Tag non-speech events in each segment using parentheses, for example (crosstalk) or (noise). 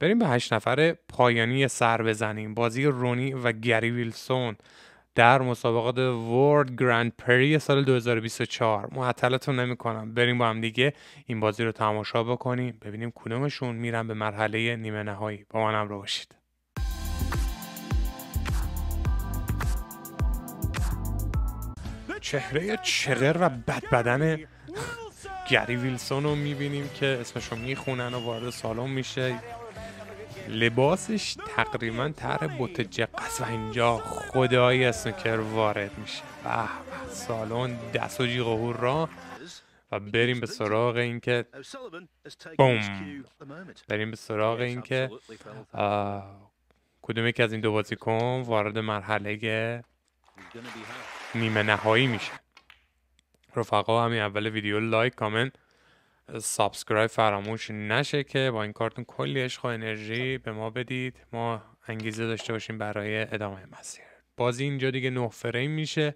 بریم به هشت نفر پایانی سر بزنیم بازی رونی و گری ویلسون در مسابقات ورد گراند پری سال 2024 معطلتون نمیکنم بریم با هم دیگه این بازی رو تماشا بکنیم ببینیم کدومشون میرن به مرحله نیمه نهایی با من رو باشید چهره چغر و بد بدن گری ویلسون رو میبینیم که اسمش رو میخونن و وارد سالن میشه لباسش تقریبا تر بوت جقس و اینجا خدای اسنوکر وارد میشه و سالن دست و جیغ و را و بریم به سراغ اینکه بوم بریم به سراغ اینکه کدوم که از این دو بازیکن وارد مرحله نیمه نهایی میشه رفقا همین اول ویدیو لایک کامنت سابسکرایب فراموش نشه که با این کارتون کلی عشق و انرژی به ما بدید ما انگیزه داشته باشیم برای ادامه مسیر بازی اینجا دیگه نه فریم میشه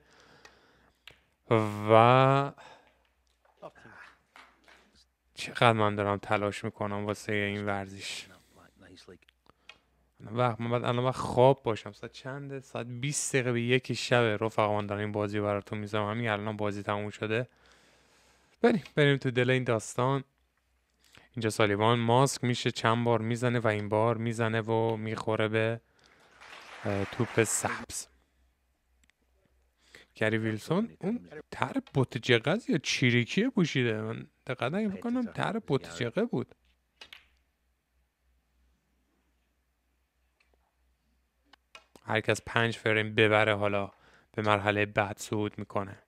و چقدر من دارم تلاش میکنم واسه این ورزش وقت من بعد الان وقت خواب باشم ساعت چنده ساعت 20 دقیقه به یک شب رفقا من دارم این بازی براتون میذارم همین الان بازی تموم شده بریم بریم تو دل این داستان اینجا سالیوان ماسک میشه چند بار میزنه و این بار میزنه و میخوره به توپ سبز گری ویلسون اون تر بوتجقه یا چیریکیه پوشیده من دقیقا نگه کنم تر بوتجقه بود هرکس پنج فریم ببره حالا به مرحله بعد صعود میکنه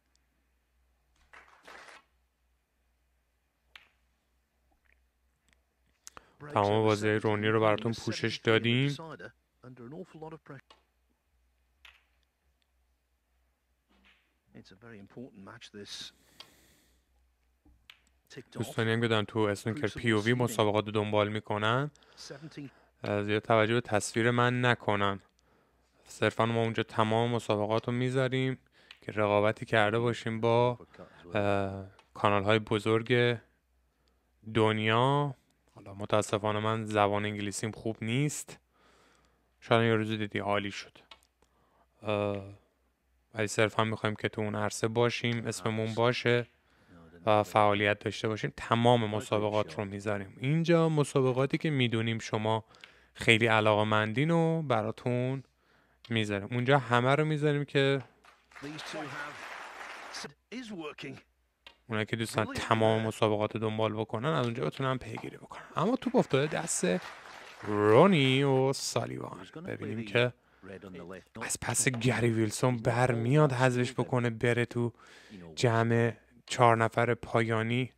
تمام بازی رونی رو براتون پوشش دادیم دوستانی هم که تو اسنکر پی او وی مسابقات رو دنبال میکنن یه توجه به تصویر من نکنن صرفا ما اونجا تمام مسابقات رو میذاریم که رقابتی کرده باشیم با کانال های بزرگ دنیا حالا متاسفانه من زبان انگلیسیم خوب نیست شاید یه روز دیدی عالی شد ولی صرف هم میخوایم که تو اون عرصه باشیم اسممون باشه و فعالیت داشته باشیم تمام مسابقات رو میذاریم اینجا مسابقاتی که میدونیم شما خیلی علاقه مندین و براتون میذاریم اونجا همه رو میذاریم که اونا که دوستان تمام مسابقات دنبال بکنن از اونجا بتونن پیگیری بکنن اما تو افتاده دست رونی و سالیوان ببینیم که از پس گری ویلسون میاد حذفش بکنه بره تو جمع چهار نفر پایانی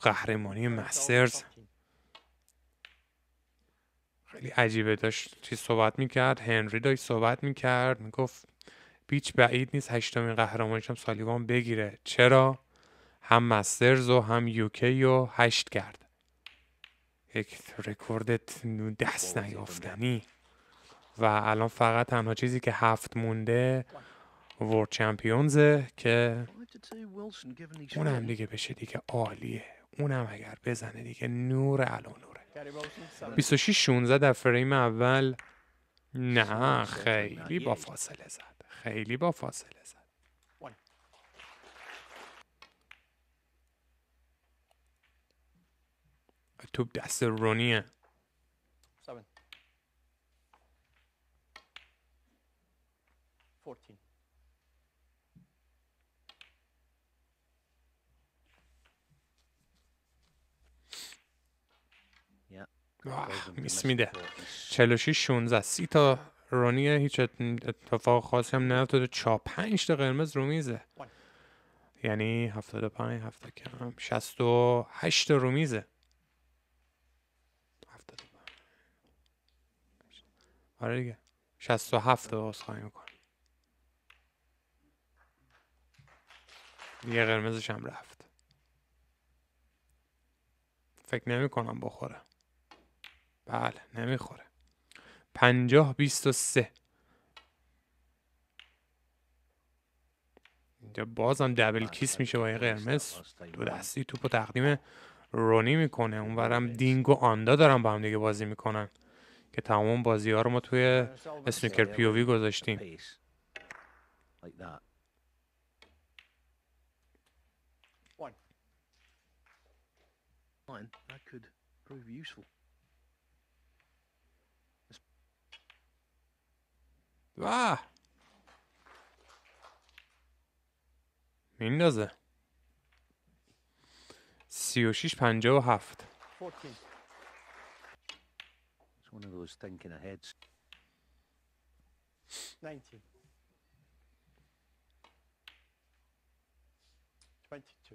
قهرمانی مسترز خیلی عجیبه داشت چی صحبت میکرد هنری داشت صحبت میکرد میگفت بیچ بعید نیست هشتمین قهرمانیشم هم سالیوان بگیره چرا هم مسترز و هم یوکی و هشت کرد یک رکورد دست نیافتنی و الان فقط تنها چیزی که هفت مونده ورد چمپیونزه که اونم دیگه بشه دیگه عالیه اونم اگر بزنه دیگه نور الان نوره 26 16 در فریم اول نه خیلی با فاصله زد خیلی با فاصله زد توپ دست رونیه میس میده 46 16 سی تا رونی هیچ اتفاق خاصی هم نیفتاده 4 5 تا قرمز رو میزه یعنی 75 هفته کم 68 رو میزه آره دیگه 67 رو خواهی میکنم دیگه قرمزش هم رفت فکر نمی کنم بخوره بله نمیخوره پنجاه بیست و سه اینجا بازم دبل کیس میشه با یه قرمز دو دستی توپ و تقدیم رونی میکنه اونورم دینگ و آندا دارم با هم دیگه بازی میکنن که تمام بازی ها رو ما توی اسنیکر پیوvی گذاشتیمو میندازه ۳شپ۷ت One of those thinking aheads. 19. 22.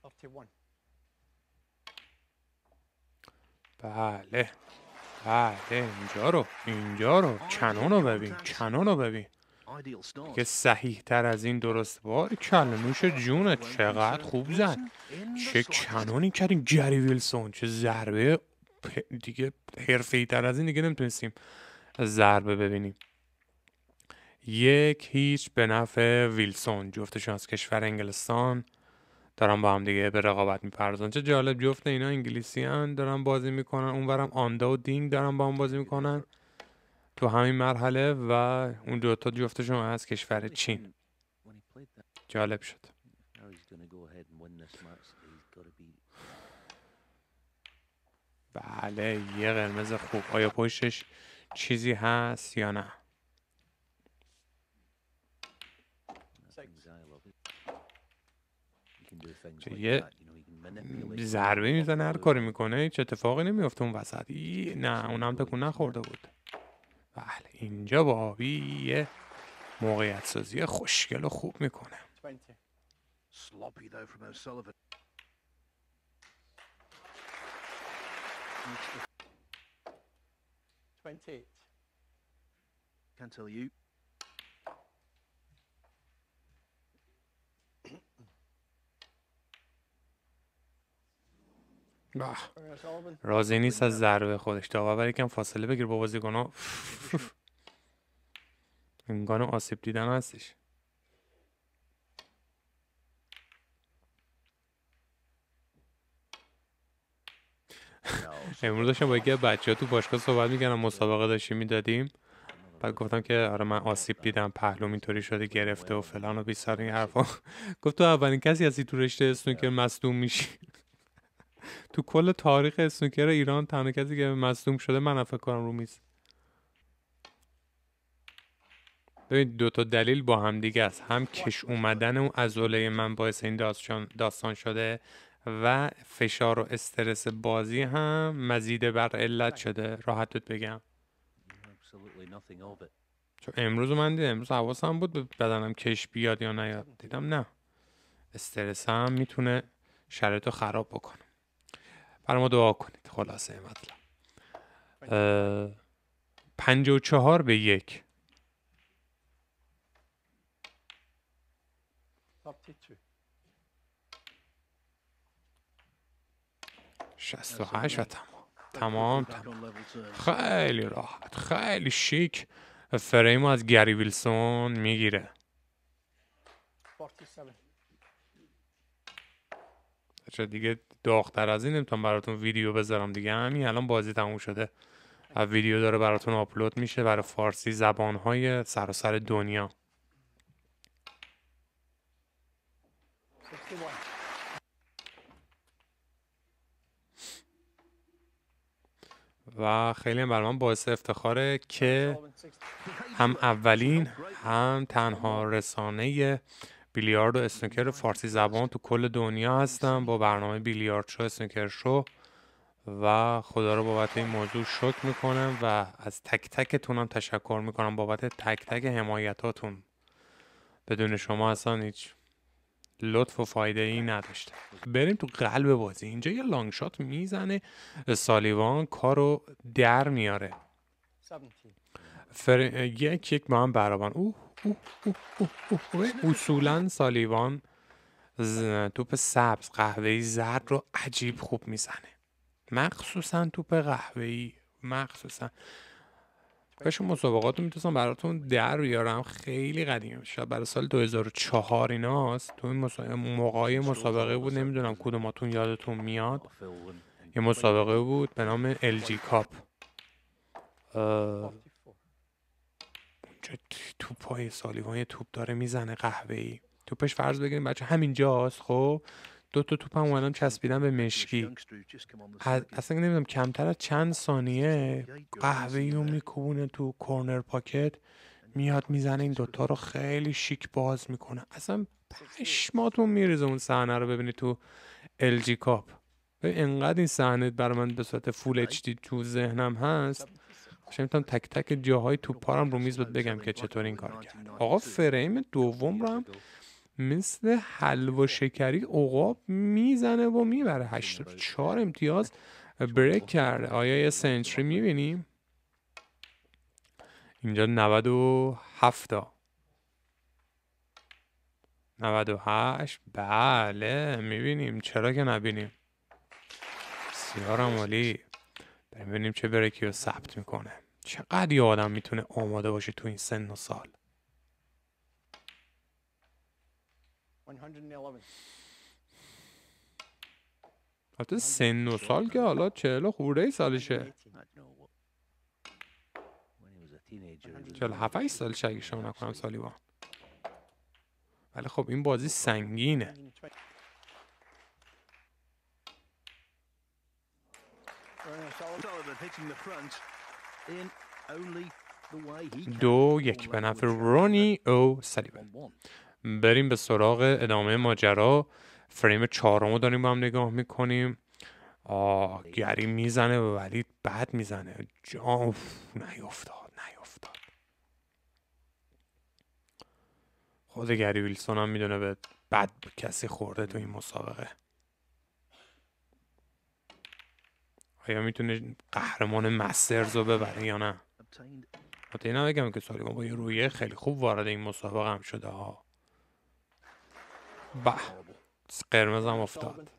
31. بله بله این رو اینجا رو چنون رو ببین چنون رو ببین که صحیح تر از این درست بار کلنوش جونه چقدر خوب زد چه کنانی کردیم جری ویلسون چه ضربه دیگه حرفی تر از این دیگه نمیتونستیم ضربه ببینیم یک هیچ به نفع ویلسون جفتشون از کشور انگلستان دارن با هم دیگه به رقابت میپردازن چه جالب جفت اینا انگلیسی هن دارن بازی میکنن اونورم آندا و دینگ دارن با هم بازی میکنن تو همین مرحله و اون دوتا جفتشون از کشور چین جالب شد بله یه قرمز خوب آیا پشتش چیزی هست یا نه یه ضربه میزنه هر کاری میکنه هیچ اتفاقی نمیفته اون وسط نه اونم تکون نخورده بود اینجا با آبی یه موقعیت سازی خوشگل و خوب میکنه راضی نیست از ضربه خودش اول یکم فاصله بگیر با بازیکن‌ها امکان آسیب دیدن هستش (laughs) امروز داشتم با یکی بچه ها تو باشگاه صحبت میکنم مسابقه داشتیم میدادیم بعد گفتم که آره من آسیب دیدم پهلوم اینطوری شده گرفته و فلان و بیسار این حرفا (laughs) گفت تو اولین کسی هستی تو رشته اسنوکر مصدوم میشی (laughs) تو کل تاریخ اسنوکر ایران تنها کسی که مصدوم شده من فکر کنم رو میز ببین دو تا دلیل با هم دیگه است هم کش اومدن اون عضله من باعث این داستان, شده و فشار و استرس بازی هم مزید بر علت شده راحتت بگم چون امروز من دیدم امروز حواسم بود به بدنم کش بیاد یا نیاد دیدم نه استرس هم میتونه شرایط رو خراب بکنه برای ما دعا کنید خلاصه مطلب پنج و چهار به یک 68 و تمام تمام تمام خیلی راحت خیلی شیک فریم از گری ویلسون میگیره چه دیگه داختر از این نمیتونم براتون ویدیو بذارم دیگه همین الان بازی تموم شده و ویدیو داره براتون آپلود میشه برای فارسی زبانهای سراسر دنیا و خیلی هم من باعث افتخاره که (laughs) هم اولین هم تنها رسانه بیلیارد و اسنوکر فارسی زبان تو کل دنیا هستم با برنامه بیلیارد شو اسنوکر شو و خدا رو بابت این موضوع شکر میکنم و از تک تکتونم هم تشکر میکنم بابت تک تک حمایتاتون بدون شما اصلا هیچ لطف و فایده ای نداشته بریم تو قلب بازی اینجا یه لانگ شات میزنه سالیوان کارو در میاره فر... یک یک با هم برابر او اصولا سالیوان توپ سبز ای زرد رو عجیب خوب میزنه مخصوصا توپ ای مخصوصا کاش اون مسابقات رو میتونستم براتون در بیارم خیلی قدیم شاید برای سال 2004 ایناست تو این مسابقه موقعی مسابقه بود نمیدونم کدوماتون یادتون میاد یه مسابقه بود به نام LG کاپ اونجا توپ های سالیوان یه توپ داره میزنه قهوه ای توپش فرض بگیریم بچه جاست خب دو تا توپم اومدم چسبیدم به مشکی اصلا نمیدونم کمتر از چند ثانیه قهوه رو میکوبونه تو کورنر پاکت میاد میزنه این دوتا رو خیلی شیک باز میکنه اصلا پشماتون میریزه اون صحنه رو ببینی تو الژی کاپ اینقدر این صحنه برای من به صورت فول اچ تو ذهنم هست باشه خب، میتونم تک تک جاهای تو پارم رو میز بگم که چطور این کار کرد آقا فریم دوم رو هم مثل و شکری عقاب میزنه و میبره 84 امتیاز بریک کرده آیا یه سنتری میبینیم اینجا 97 تا 98 بله میبینیم چرا که نبینیم بسیار عمالی ببینیم چه بریکی رو ثبت میکنه چقدر یه آدم میتونه آماده باشه تو این سن و سال حتی سن و سال که حالا چهل خورده ای سالشه چهل ای سالشه اگه شما نکنم سالیوان ولی خب این بازی سنگینه دو یک به نفر رونی او سالیوان بریم به سراغ ادامه ماجرا فریم چهارم رو داریم با هم نگاه میکنیم آه گری میزنه ولی بد میزنه جان نیفتاد نیفتاد خود گری ویلسون هم میدونه به بد کسی خورده تو این مسابقه آیا میتونه قهرمان مسترز رو ببره یا نه حتی نه که سالیوان با یه رویه خیلی خوب وارد این مسابقه هم شده ها به هم افتاد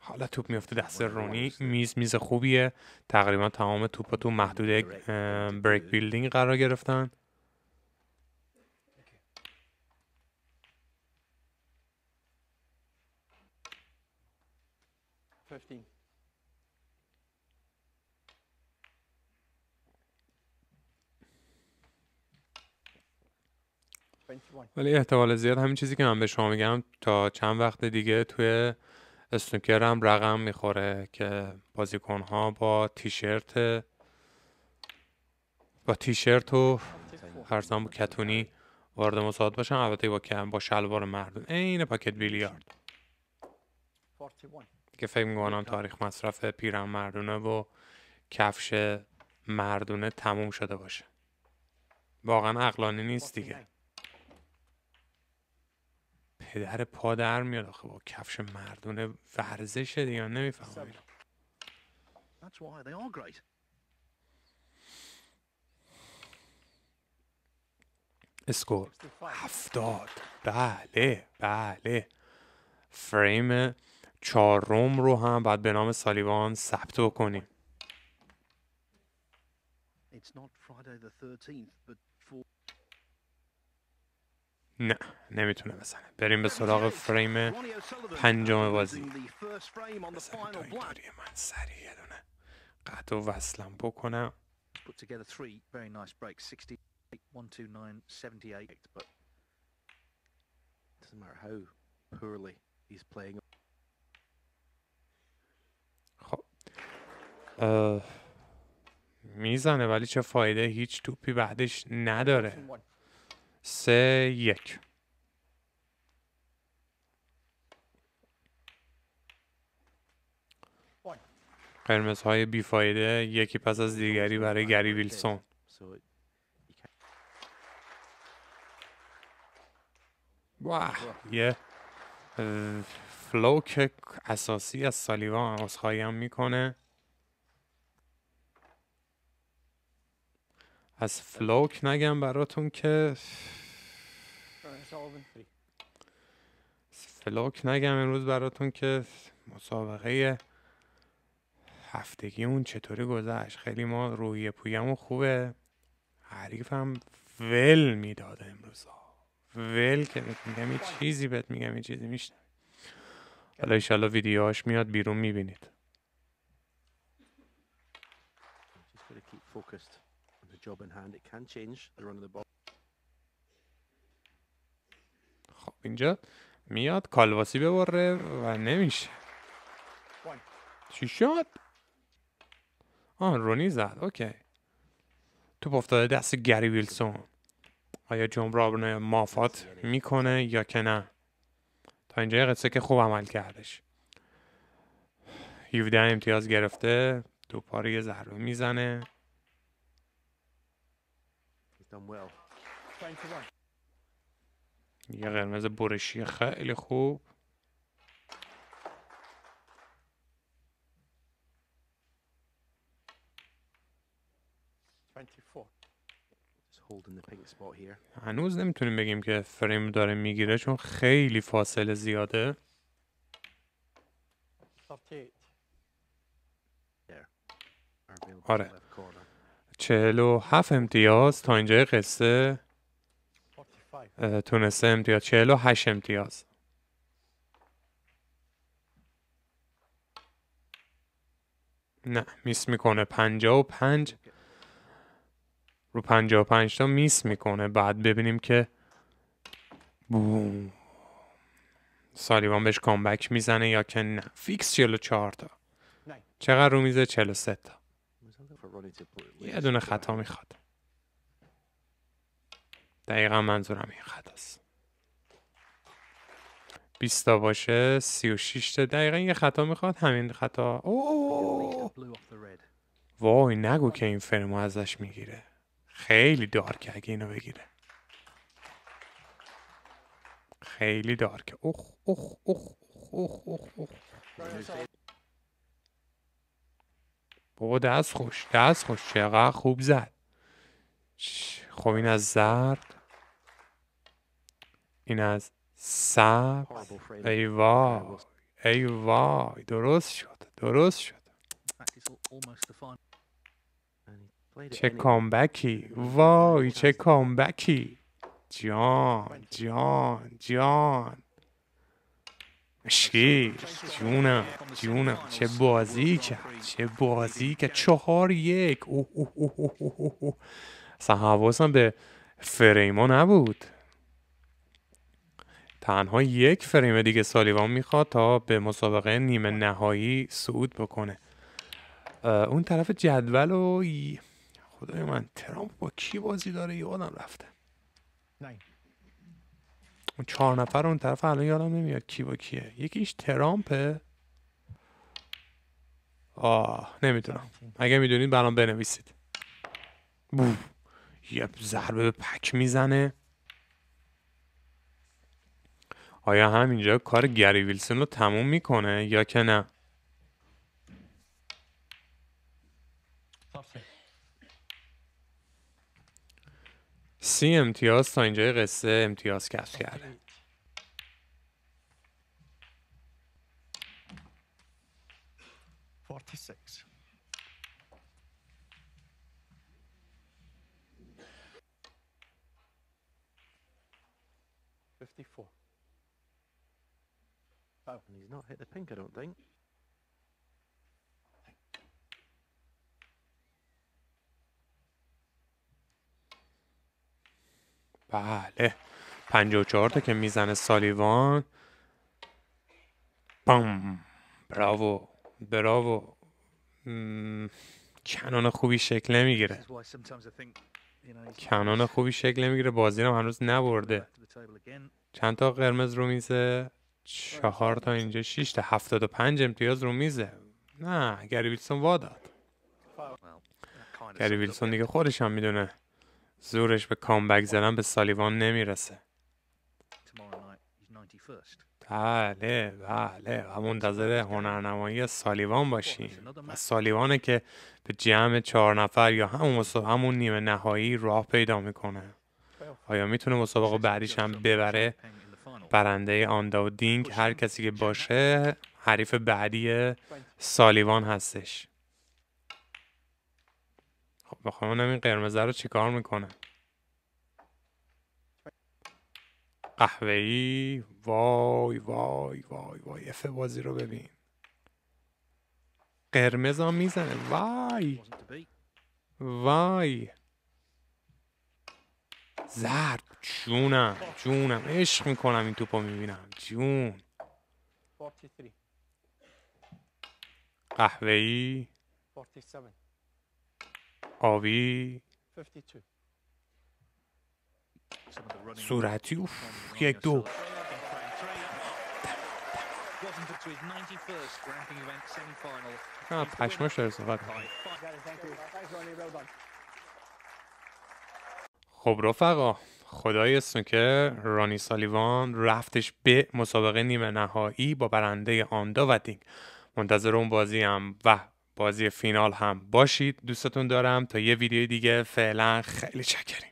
حالا توپ میفته دست رونی میز میز خوبیه تقریبا تمام توپ تو محدود بریک بیلدینگ قرار گرفتن Fifteen. ولی احتمال زیاد همین چیزی که من به شما میگم تا چند وقت دیگه توی اسنوکر هم رقم میخوره که بازیکن ها با تیشرت با تیشرت و هرزم با کتونی وارد مساعد باشن البته با کم با شلوار مردم عین پاکت بیلیارد که فکر میکنم تاریخ مصرف پیرم مردونه و کفش مردونه تموم شده باشه واقعا اقلانی نیست دیگه پدر پادر میاد آخه با کفش مردونه ورزش دیگه نمیفهمم That's اسکور هفتاد بله بله فریم چهارم رو هم بعد به نام سالیوان ثبت کنیم It's not Friday the 13th, but نه نمیتونه بزنه بریم به سراغ فریم پنجم بازی من سریع یه دونه قطع و وصلم بکنم خب میزنه ولی چه فایده هیچ توپی بعدش نداره سه یک قرمز های بیفایده یکی پس از دیگری برای گری ویلسون واه یه فلوک اساسی از سالیوان از هم میکنه از فلوک نگم براتون که فلوک نگم امروز براتون که مسابقه اون چطوری گذشت خیلی ما روی پویمون خوبه حریف هم ول میداده امروز ول که بهت میگم یه چیزی بهت میگم این چیزی میشنم حالا ایشالله ویدیوهاش میاد بیرون میبینید job in hand. It can change the run of the ball. خب اینجا میاد کالواسی ببره و نمیشه چی شد؟ آه رونی زد اوکی توپ افتاده دست گری ویلسون آیا جمرابن مافات میکنه یا که نه تا اینجا یه قصه که خوب عمل کردش 17 امتیاز گرفته دوپاره یه ضربه میزنه یه قرمز برشی خیلی خوب هنوز نمیتونیم بگیم که فریم داره میگیره چون خیلی فاصله زیاده آره 47 امتیاز تا اینجا قصه تونسته امتیاز 48 امتیاز نه میس میکنه 55 رو 55 تا میس میکنه بعد ببینیم که بوم سالیوان بهش کامبک میزنه یا که نه فیکس 44 تا چقدر رو میزه 43 تا یه دونه خطا میخواد دقیقا منظورم این خطا است 20 تا باشه 36 دقیقا یه خطا میخواد همین خطا وای نگو که این فرمو ازش میگیره خیلی دارکه اگه اینو بگیره خیلی دارکه اوخ اوخ اوخ اوخ اوخ اوخ بابا دست خوش دست خوش چقدر خوب زد خب این از زرد این از سبز ای وای ای وای درست شد درست شد چه کامبکی وای چه کامبکی جان جان جان شیر جونم جونم چه بازی کرد چه بازی کرد چهار یک اوه اوه اصلا به فریما نبود تنها یک فریم دیگه سالیوان میخواد تا به مسابقه نیمه نهایی صعود بکنه اون طرف جدول و خدای من ترامپ با کی بازی داره یادم رفته اون چهار نفر اون طرف الان یادم نمیاد کی با کیه یکیش ترامپه آه نمیدونم اگه میدونید برام بنویسید بو یه ضربه به پک میزنه آیا همینجا کار گری ویلسون رو تموم میکنه یا که نه مرسی امتیاز تا اینجای قصه امتیاز کسب خب، کرده 46 not hit بله 54 تا که میزنه سالیوان بام براوو براوو کنون خوبی شکل نمیگیره کنون خوبی شکل نمیگیره بازی هم هنوز نبرده چند تا قرمز رو میزه چهار تا اینجا 6 تا پنج امتیاز رو میزه نه گری ویلسون واداد گری ویلسون دیگه خودش هم میدونه زورش به کامبک زدن به سالیوان نمیرسه بله بله و منتظر هنرنمایی سالیوان باشیم و سالیوانه که به جمع چهار نفر یا همون, همون نیمه نهایی راه پیدا میکنه آیا میتونه مسابقه بعدیش هم ببره برنده آندا و دینگ هر کسی که باشه حریف بعدی سالیوان هستش بخوام این قرمزه رو چیکار قهوه قهوه‌ای وای وای وای وای اف بازی رو ببین قرمز هم میزنه وای وای زرد جونم جونم عشق میکنم این توپو میبینم جون قهوه‌ای آوی صورتی اوف یک دو نه پشماش داره خب رفقا خدای که رانی سالیوان رفتش به مسابقه نیمه نهایی با برنده آندا و دینگ منتظر اون بازی هم و بازی فینال هم باشید دوستتون دارم تا یه ویدیو دیگه فعلا خیلی چکریم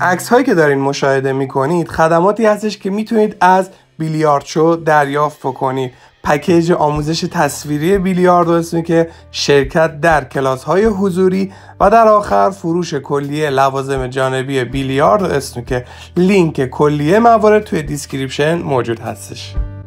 عکس هایی که دارین مشاهده میکنید خدماتی هستش که میتونید از بیلیارد شو دریافت کنید پکیج آموزش تصویری بیلیارد اسمی که شرکت در کلاس های حضوری و در آخر فروش کلیه لوازم جانبی بیلیارد اسمی که لینک کلیه موارد توی دیسکریپشن موجود هستش